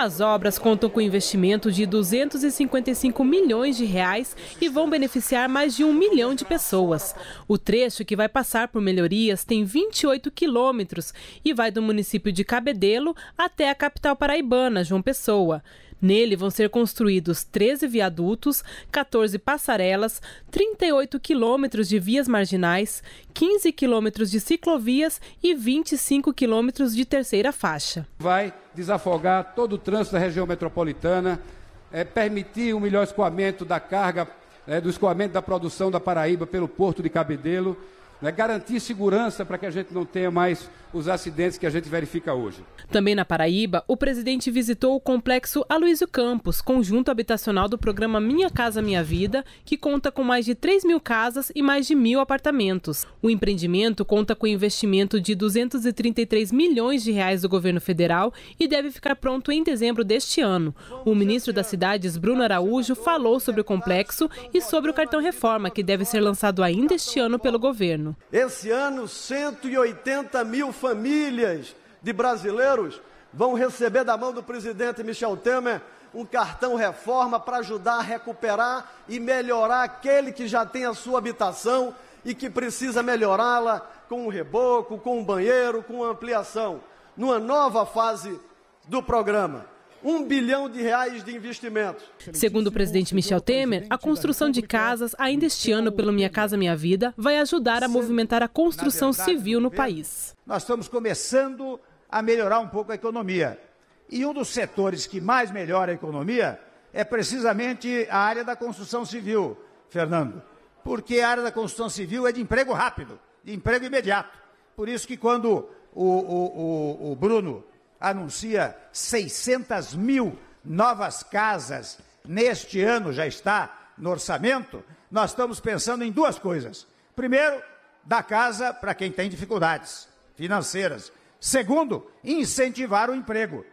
As obras contam com investimento de 255 milhões de reais e vão beneficiar mais de um milhão de pessoas. O trecho que vai passar por melhorias tem 28 quilômetros e vai do município de Cabedelo até a capital paraibana, João Pessoa. Nele vão ser construídos 13 viadutos, 14 passarelas, 38 quilômetros de vias marginais, 15 quilômetros de ciclovias e 25 quilômetros de terceira faixa. Vai desafogar todo o trânsito da região metropolitana, é, permitir um melhor escoamento da carga, é, do escoamento da produção da Paraíba pelo Porto de Cabedelo né, garantir segurança para que a gente não tenha mais os acidentes que a gente verifica hoje. Também na Paraíba, o presidente visitou o complexo Aloysio Campos, conjunto habitacional do programa Minha Casa Minha Vida, que conta com mais de 3 mil casas e mais de mil apartamentos. O empreendimento conta com investimento de 233 milhões de reais do governo federal e deve ficar pronto em dezembro deste ano. O ministro das cidades, Bruno Araújo, falou sobre o complexo e sobre o cartão reforma, que deve ser lançado ainda este ano pelo governo ano. Esse ano, 180 mil famílias de brasileiros vão receber da mão do presidente Michel Temer um cartão reforma para ajudar a recuperar e melhorar aquele que já tem a sua habitação e que precisa melhorá-la com um reboco, com um banheiro, com ampliação, numa nova fase do programa um bilhão de reais de investimento. Segundo o presidente Michel Temer, a construção de casas ainda este ano pelo Minha Casa Minha Vida vai ajudar a movimentar a construção civil no país. Nós estamos começando a melhorar um pouco a economia. E um dos setores que mais melhora a economia é precisamente a área da construção civil, Fernando. Porque a área da construção civil é de emprego rápido, de emprego imediato. Por isso que quando o, o, o, o Bruno anuncia 600 mil novas casas neste ano, já está no orçamento, nós estamos pensando em duas coisas. Primeiro, dar casa para quem tem dificuldades financeiras. Segundo, incentivar o emprego.